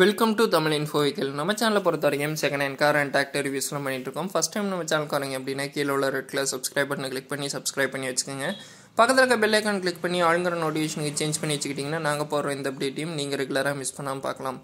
welcome to Tamil info vehicle நம்ம சேனலை பொறுத்த வரைக்கும் second hand car and tractor ரிவ்யூஸ்லாம் இருக்கோம் ஃபஸ்ட் டைம் நம்ம சேனல் காரங்க அப்படின்னா கீழே உள்ள ரெட் கலர் சப்ஸ்கிரைப் பண்ணி கிளிக் பண்ணி சப்ஸ்கிரைப் பண்ணி வச்சுக்கோங்க பக்கத்தில் இருக்க ஐக்கான் கிளிக் பண்ணி ஆளுங்கிற நோட்டிஃபிகேஷனுக்கு சேஞ்ச் பண்ணி வச்சுக்கிட்டிங்கன்னா நாங்கள் போகிறோம் இந்த அப்டேட்டையும் நீங்கள் ரெகுலராக மிஸ் பண்ணாமல் பார்க்கலாம்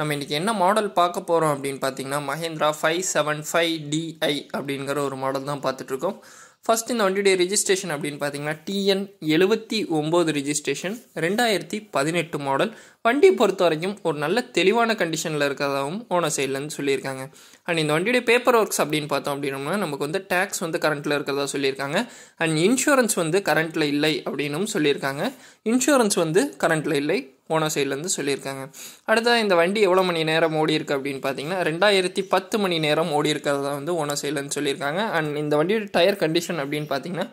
நம்ம இன்றைக்கி என்ன மாடல் பார்க்க போகிறோம் அப்படின்னு பார்த்தீங்கன்னா Mahindra five seven five DI அப்படிங்கிற ஒரு மாடல் தான் பார்த்துட்ருக்கோம் ஃபர்ஸ்ட் இந்த வண்டியுடைய ரிஜிஸ்ட்ரேஷன் அப்படின்னு பார்த்தீங்கன்னா டிஎன் எழுபத்தி ஒம்பது ரிஜிஸ்ட்ரேஷன் ரெண்டாயிரத்தி பதினெட்டு மாடல் வண்டி பொறுத்த வரைக்கும் ஒரு நல்ல தெளிவான கண்டிஷனில் இருக்கிறதாகவும் ஓனர் சைட்லேருந்து சொல்லியிருக்காங்க அண்ட் இந்த வண்டியுடைய பேப்பர் ஒர்க்ஸ் அப்படின்னு பார்த்தோம் அப்படின்னோம்னா நமக்கு வந்து டேக்ஸ் வந்து கரண்ட்டில் இருக்கிறதா சொல்லியிருக்காங்க அண்ட் இன்சூரன்ஸ் வந்து கரண்ட்டில் இல்லை அப்படின்னும் சொல்லியிருக்காங்க இன்சூரன்ஸ் வந்து கரண்ட்டில் இல்லை போன சைட்லேருந்து சொல்லியிருக்காங்க அடுத்தது இந்த வண்டி எவ்வளோ மணி நேரம் ஓடி இருக்குது அப்படின்னு பார்த்தீங்கன்னா ரெண்டாயிரத்தி பத்து மணி நேரம் ஓடி இருக்கிறதா வந்து ஓன சைட்லேருந்து சொல்லியிருக்காங்க அண்ட் இந்த வண்டியோட டயர் கண்டிஷன் அப்படின்னு பார்த்தீங்கன்னா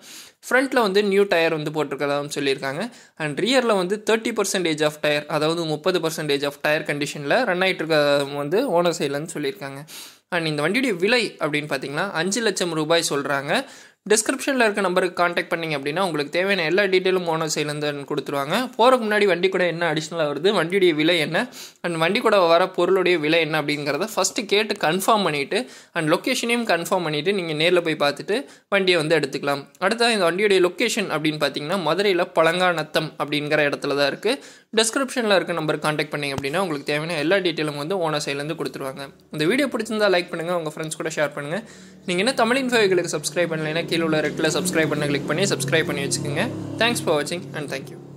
ஃப்ரண்ட்டில் வந்து நியூ டயர் வந்து போட்டிருக்கிறதாவும் சொல்லியிருக்காங்க அண்ட் ரியரில் வந்து தேர்ட்டி பர்சன்டேஜ் ஆஃப் டயர் அதாவது முப்பது பர்சன்டேஜ் ஆஃப் டயர் கண்டிஷனில் ரன் ஆகிட்டு இருக்க வந்து ஓனோ சைட்லேருந்து சொல்லியிருக்காங்க அண்ட் இந்த வண்டியுடைய விலை அப்படின்னு பார்த்தீங்கன்னா அஞ்சு லட்சம் ரூபாய் சொல்கிறாங்க டிஸ்கிரிப்ஷனில் இருக்க நம்பருக்கு காண்டாக்ட் பண்ணிங்க அப்படின்னா உங்களுக்கு தேவையான எல்லா டீட்டெயிலும் ஓனர் சைலேருந்து கொடுத்துருவாங்க போகிறதுக்கு முன்னாடி வண்டி கூட என்ன அடிஷ்னலாக வருது வண்டியுடைய விலை என்ன அண்ட் வண்டி கூட வர பொருளுடைய விலை என்ன அப்படிங்கிறத ஃபஸ்ட்டு கேட்டு கன்ஃபார்ம் பண்ணிவிட்டு அண்ட் லொக்கேஷனையும் கன்ஃபார்ம் பண்ணிவிட்டு நீங்கள் நேரில் போய் பார்த்துட்டு வண்டியை வந்து எடுத்துக்கலாம் அடுத்தது இந்த வண்டியுடைய லொக்கேஷன் அப்படின்னு பார்த்தீங்கன்னா மதுரையில் பழங்காநத்தம் அப்படிங்கிற இடத்துல தான் இருக்குது டிஸ்கிரிப்ஷனில் இருக்க நம்பருக்கு காண்டாக்ட் பண்ணிங்க அப்படின்னா உங்களுக்கு தேவையான எல்லா டீட்டெயிலும் வந்து ஓனர் சைலேருந்து கொடுத்துருவாங்க இந்த வீடியோ பிடிச்சிருந்தா லைக் பண்ணுங்கள் உங்கள் ஃப்ரெண்ட்ஸ் கூட ஷேர் பண்ணுங்கள் நீங்கள் என்ன தமிழ் இன்ஃபோவிகளுக்கு சப்ஸ்கிரைப் பண்ணலைன்னா கீழே உள்ள ரெட்டில் சப்ஸ்கிரைப் பண்ண கிளிக் பண்ணி சப்ஸ்கிரைப் பண்ணி வச்சுக்கோங்க தேங்க்ஸ் ஃபார் வாட்சிங் அண்ட் தேங்க்யூ